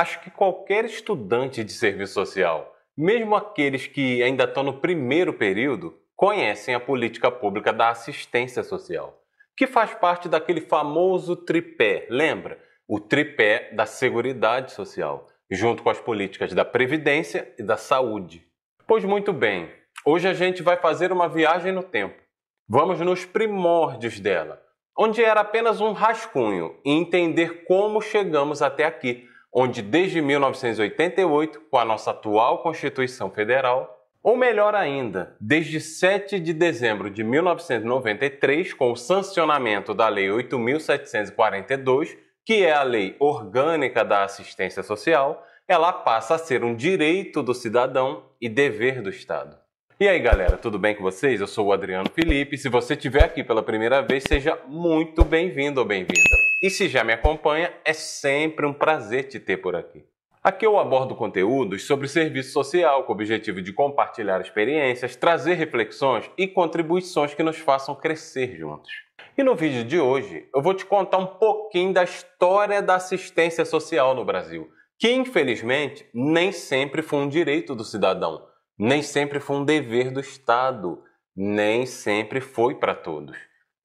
acho que qualquer estudante de serviço social, mesmo aqueles que ainda estão no primeiro período, conhecem a política pública da assistência social, que faz parte daquele famoso tripé, lembra? O tripé da Seguridade Social, junto com as políticas da Previdência e da Saúde. Pois muito bem, hoje a gente vai fazer uma viagem no tempo. Vamos nos primórdios dela, onde era apenas um rascunho, e entender como chegamos até aqui, onde desde 1988, com a nossa atual Constituição Federal, ou melhor ainda, desde 7 de dezembro de 1993, com o sancionamento da Lei 8.742, que é a Lei Orgânica da Assistência Social, ela passa a ser um direito do cidadão e dever do Estado. E aí galera, tudo bem com vocês? Eu sou o Adriano Felipe. Se você estiver aqui pela primeira vez, seja muito bem-vindo ou bem vindo e se já me acompanha, é sempre um prazer te ter por aqui. Aqui eu abordo conteúdos sobre serviço social com o objetivo de compartilhar experiências, trazer reflexões e contribuições que nos façam crescer juntos. E no vídeo de hoje eu vou te contar um pouquinho da história da assistência social no Brasil, que infelizmente nem sempre foi um direito do cidadão, nem sempre foi um dever do Estado, nem sempre foi para todos.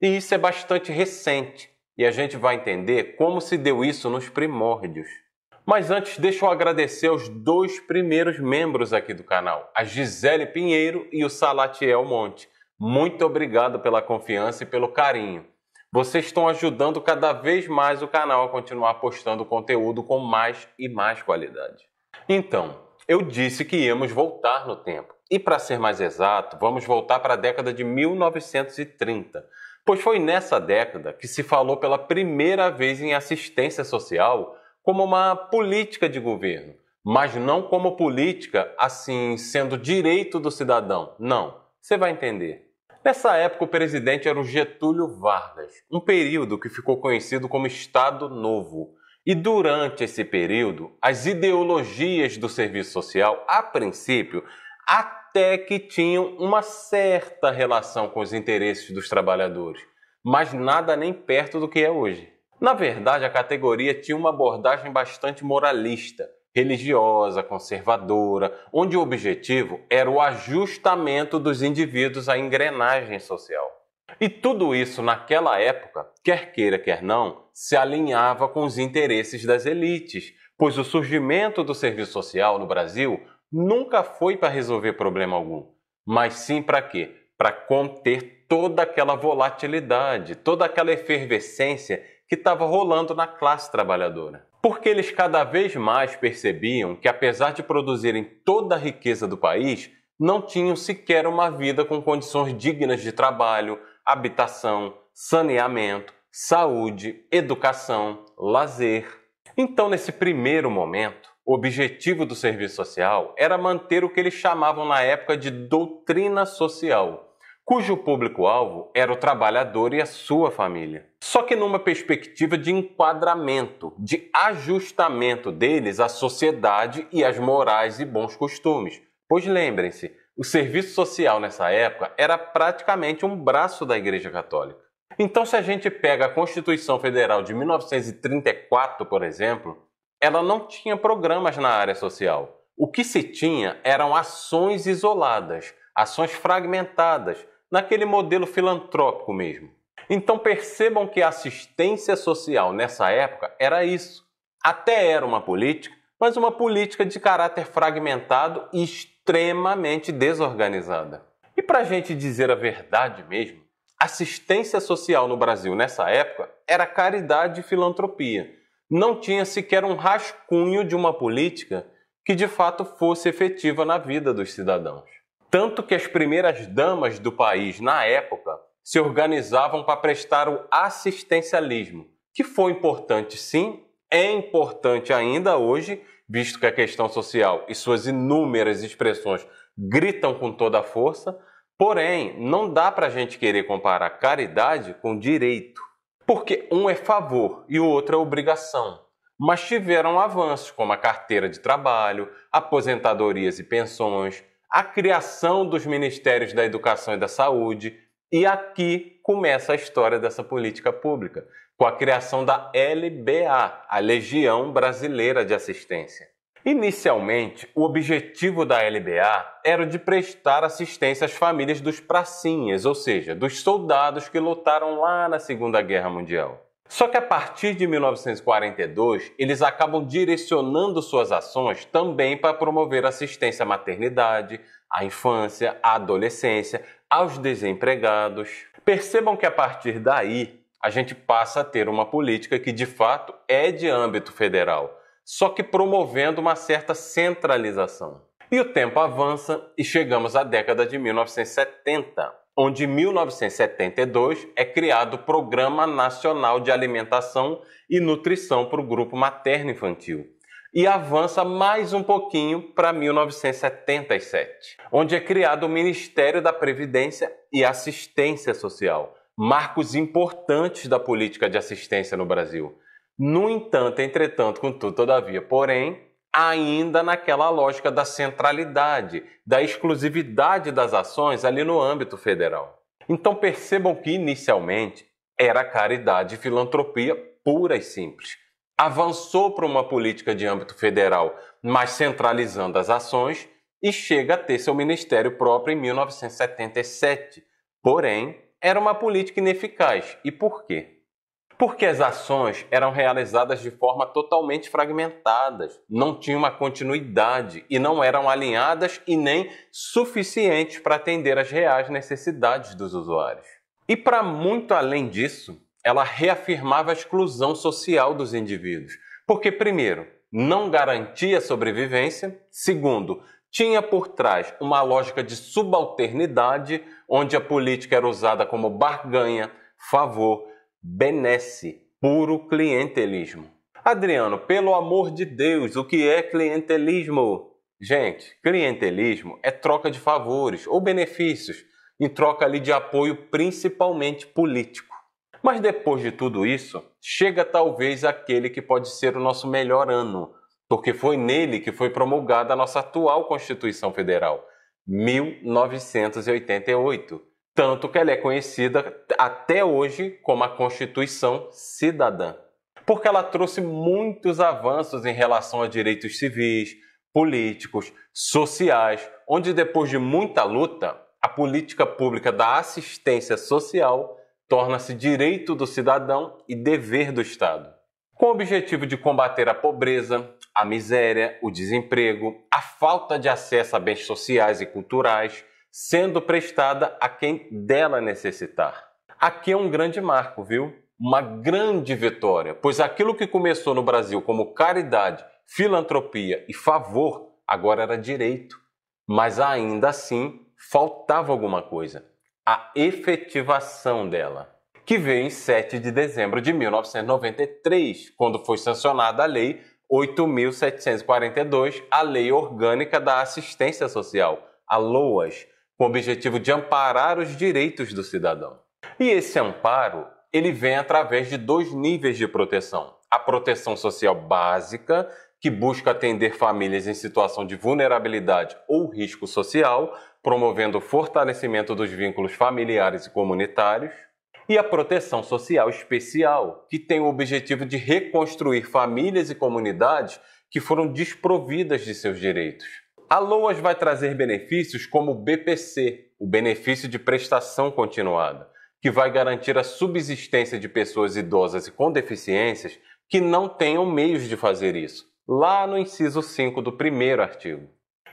E isso é bastante recente e a gente vai entender como se deu isso nos primórdios. Mas antes, deixa eu agradecer aos dois primeiros membros aqui do canal, a Gisele Pinheiro e o Salatiel Monte. Muito obrigado pela confiança e pelo carinho. Vocês estão ajudando cada vez mais o canal a continuar postando conteúdo com mais e mais qualidade. Então, eu disse que íamos voltar no tempo. E para ser mais exato, vamos voltar para a década de 1930, Pois foi nessa década que se falou pela primeira vez em assistência social como uma política de governo, mas não como política assim sendo direito do cidadão. Não, você vai entender. Nessa época o presidente era o Getúlio Vargas, um período que ficou conhecido como Estado Novo. E durante esse período, as ideologias do serviço social, a princípio, até que tinham uma certa relação com os interesses dos trabalhadores, mas nada nem perto do que é hoje. Na verdade, a categoria tinha uma abordagem bastante moralista, religiosa, conservadora, onde o objetivo era o ajustamento dos indivíduos à engrenagem social. E tudo isso naquela época, quer queira quer não, se alinhava com os interesses das elites, pois o surgimento do serviço social no Brasil nunca foi para resolver problema algum, mas sim para quê? Para conter toda aquela volatilidade, toda aquela efervescência que estava rolando na classe trabalhadora. Porque eles cada vez mais percebiam que, apesar de produzirem toda a riqueza do país, não tinham sequer uma vida com condições dignas de trabalho, habitação, saneamento, saúde, educação, lazer. Então, nesse primeiro momento, o objetivo do serviço social era manter o que eles chamavam na época de doutrina social, cujo público-alvo era o trabalhador e a sua família. Só que numa perspectiva de enquadramento, de ajustamento deles à sociedade e às morais e bons costumes. Pois lembrem-se, o serviço social nessa época era praticamente um braço da Igreja Católica. Então, se a gente pega a Constituição Federal de 1934, por exemplo, ela não tinha programas na área social. O que se tinha eram ações isoladas, ações fragmentadas, naquele modelo filantrópico mesmo. Então percebam que a assistência social nessa época era isso. Até era uma política, mas uma política de caráter fragmentado e extremamente desorganizada. E para a gente dizer a verdade mesmo, assistência social no Brasil nessa época era caridade e filantropia não tinha sequer um rascunho de uma política que de fato fosse efetiva na vida dos cidadãos. Tanto que as primeiras damas do país, na época, se organizavam para prestar o assistencialismo, que foi importante sim, é importante ainda hoje, visto que a questão social e suas inúmeras expressões gritam com toda a força, porém, não dá para a gente querer comparar caridade com direito porque um é favor e o outro é obrigação. Mas tiveram avanços como a carteira de trabalho, aposentadorias e pensões, a criação dos ministérios da educação e da saúde, e aqui começa a história dessa política pública, com a criação da LBA, a Legião Brasileira de Assistência. Inicialmente, o objetivo da LBA era o de prestar assistência às famílias dos pracinhas, ou seja, dos soldados que lutaram lá na Segunda Guerra Mundial. Só que a partir de 1942, eles acabam direcionando suas ações também para promover assistência à maternidade, à infância, à adolescência, aos desempregados. Percebam que a partir daí, a gente passa a ter uma política que de fato é de âmbito federal só que promovendo uma certa centralização. E o tempo avança e chegamos à década de 1970, onde em 1972 é criado o Programa Nacional de Alimentação e Nutrição para o Grupo Materno Infantil. E avança mais um pouquinho para 1977, onde é criado o Ministério da Previdência e Assistência Social, marcos importantes da política de assistência no Brasil, no entanto, entretanto, contudo, todavia, porém, ainda naquela lógica da centralidade, da exclusividade das ações ali no âmbito federal. Então percebam que inicialmente era caridade e filantropia pura e simples. Avançou para uma política de âmbito federal, mas centralizando as ações, e chega a ter seu ministério próprio em 1977. Porém, era uma política ineficaz. E por quê? porque as ações eram realizadas de forma totalmente fragmentadas, não tinham uma continuidade e não eram alinhadas e nem suficientes para atender às reais necessidades dos usuários. E para muito além disso, ela reafirmava a exclusão social dos indivíduos, porque, primeiro, não garantia sobrevivência, segundo, tinha por trás uma lógica de subalternidade, onde a política era usada como barganha, favor benesse, puro clientelismo. Adriano, pelo amor de Deus, o que é clientelismo? Gente, clientelismo é troca de favores ou benefícios em troca ali de apoio principalmente político. Mas depois de tudo isso, chega talvez aquele que pode ser o nosso melhor ano, porque foi nele que foi promulgada a nossa atual Constituição Federal, 1988 tanto que ela é conhecida até hoje como a Constituição Cidadã, porque ela trouxe muitos avanços em relação a direitos civis, políticos, sociais, onde depois de muita luta, a política pública da assistência social torna-se direito do cidadão e dever do Estado, com o objetivo de combater a pobreza, a miséria, o desemprego, a falta de acesso a bens sociais e culturais sendo prestada a quem dela necessitar. Aqui é um grande marco, viu? Uma grande vitória, pois aquilo que começou no Brasil como caridade, filantropia e favor agora era direito. Mas ainda assim faltava alguma coisa: a efetivação dela. Que veio em 7 de dezembro de 1993, quando foi sancionada a Lei 8.742, a Lei Orgânica da Assistência Social, a LOAS com o objetivo de amparar os direitos do cidadão. E esse amparo, ele vem através de dois níveis de proteção: a proteção social básica, que busca atender famílias em situação de vulnerabilidade ou risco social, promovendo o fortalecimento dos vínculos familiares e comunitários, e a proteção social especial, que tem o objetivo de reconstruir famílias e comunidades que foram desprovidas de seus direitos a LOAS vai trazer benefícios como o BPC, o benefício de prestação continuada, que vai garantir a subsistência de pessoas idosas e com deficiências que não tenham meios de fazer isso, lá no inciso 5 do primeiro artigo.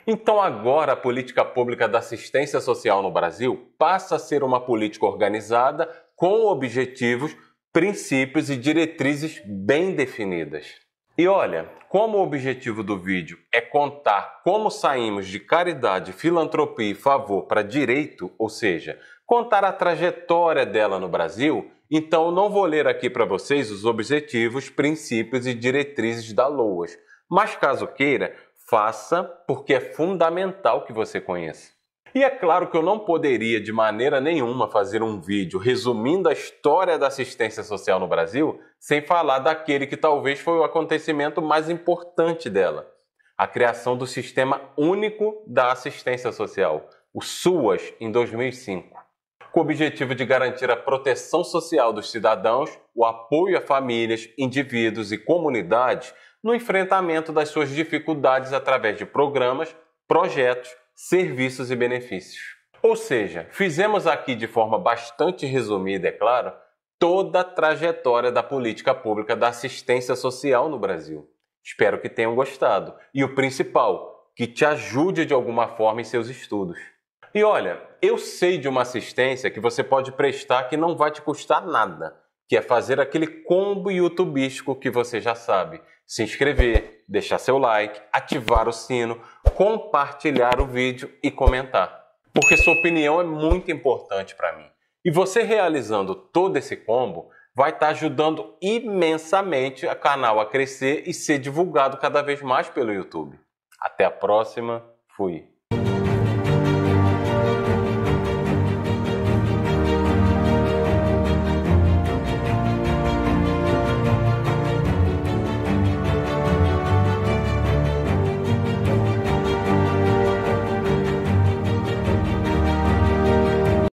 Então, agora a política pública da assistência social no Brasil passa a ser uma política organizada com objetivos, princípios e diretrizes bem definidas. E olha, como o objetivo do vídeo é contar como saímos de caridade, filantropia e favor para direito, ou seja, contar a trajetória dela no Brasil, então não vou ler aqui para vocês os objetivos, princípios e diretrizes da LOAS, mas caso queira, faça porque é fundamental que você conheça. E é claro que eu não poderia de maneira nenhuma fazer um vídeo resumindo a história da assistência social no Brasil sem falar daquele que talvez foi o acontecimento mais importante dela: a criação do Sistema Único da Assistência Social, o SUAS, em 2005. Com o objetivo de garantir a proteção social dos cidadãos, o apoio a famílias, indivíduos e comunidades no enfrentamento das suas dificuldades através de programas, projetos serviços e benefícios. Ou seja, fizemos aqui de forma bastante resumida, é claro, toda a trajetória da política pública da assistência social no Brasil. Espero que tenham gostado e o principal, que te ajude de alguma forma em seus estudos. E olha, eu sei de uma assistência que você pode prestar que não vai te custar nada, que é fazer aquele combo youtubístico que você já sabe: se inscrever, deixar seu like, ativar o sino, compartilhar o vídeo e comentar. Porque sua opinião é muito importante para mim. E você realizando todo esse combo vai estar tá ajudando imensamente o canal a crescer e ser divulgado cada vez mais pelo YouTube. Até a próxima, fui!